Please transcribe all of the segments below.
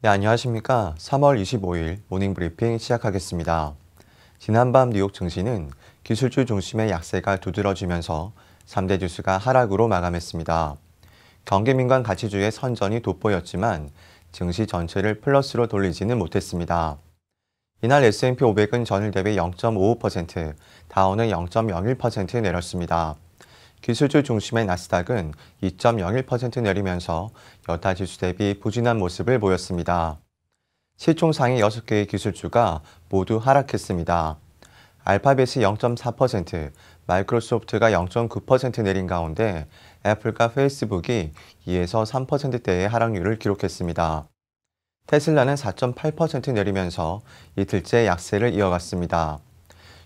네, 안녕하십니까. 3월 25일 모닝브리핑 시작하겠습니다. 지난밤 뉴욕 증시는 기술주 중심의 약세가 두드러지면서 3대 주수가 하락으로 마감했습니다. 경기민관 가치주의 선전이 돋보였지만 증시 전체를 플러스로 돌리지는 못했습니다. 이날 S&P 500은 전일 대비 0.55%, 다운은 0.01% 내렸습니다. 기술주 중심의 나스닥은 2.01% 내리면서 여타 지수 대비 부진한 모습을 보였습니다. 시총 상위 6개의 기술주가 모두 하락했습니다. 알파벳이 0.4%, 마이크로소프트가 0.9% 내린 가운데 애플과 페이스북이 2에서 3%대의 하락률을 기록했습니다. 테슬라는 4.8% 내리면서 이틀째 약세를 이어갔습니다.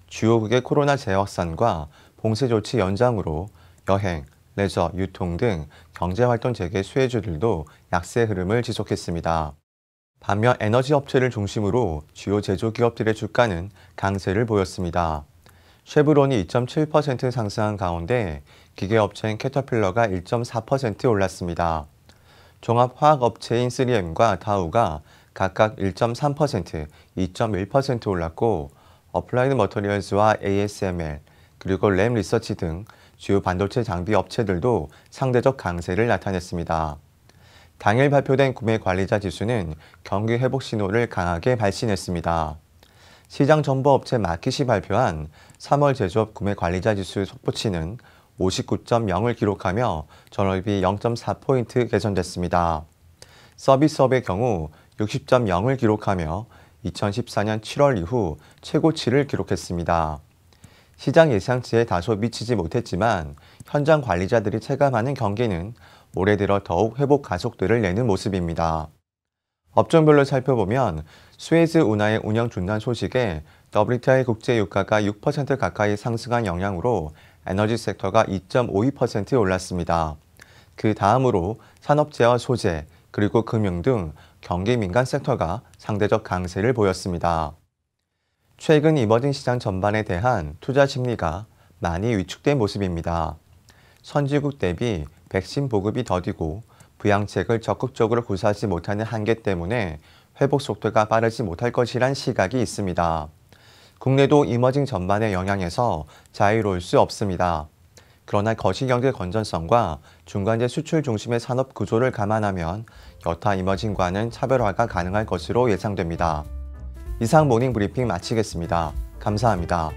주요국의 코로나 재확산과 봉쇄 조치 연장으로 여행, 레저, 유통 등 경제활동 재개 수혜주들도 약세 흐름을 지속했습니다. 반면 에너지 업체를 중심으로 주요 제조기업들의 주가는 강세를 보였습니다. 쉐브론이 2.7% 상승한 가운데 기계업체인 캐터필러가 1.4% 올랐습니다. 종합화학업체인 3M과 다우가 각각 1.3%, 2.1% 올랐고 어플라이드 머터리얼즈와 ASML, 그리고 램 리서치 등 주요 반도체 장비 업체들도 상대적 강세를 나타냈습니다. 당일 발표된 구매 관리자 지수는 경기 회복 신호를 강하게 발신했습니다. 시장 정보 업체 마켓이 발표한 3월 제조업 구매 관리자 지수 속보치는 59.0을 기록하며 전월비 0.4포인트 개선됐습니다. 서비스업의 경우 60.0을 기록하며 2014년 7월 이후 최고치를 기록했습니다. 시장 예상치에 다소 미치지 못했지만 현장 관리자들이 체감하는 경기는 올해 들어 더욱 회복 가속도를 내는 모습입니다. 업종별로 살펴보면 스웨즈 운하의 운영 중단 소식에 WTI 국제 유가가 6% 가까이 상승한 영향으로 에너지 섹터가 2.52% 올랐습니다. 그 다음으로 산업재와 소재, 그리고 금융 등 경기 민간 섹터가 상대적 강세를 보였습니다. 최근 이머징 시장 전반에 대한 투자 심리가 많이 위축된 모습입니다. 선진국 대비 백신 보급이 더디고 부양책을 적극적으로 구사하지 못하는 한계 때문에 회복 속도가 빠르지 못할 것이란 시각이 있습니다. 국내도 이머징 전반의 영향에서 자유로울 수 없습니다. 그러나 거시경제 건전성과 중간재 수출 중심의 산업 구조를 감안하면 여타 이머징과는 차별화가 가능할 것으로 예상됩니다. 이상 모닝 브리핑 마치겠습니다. 감사합니다.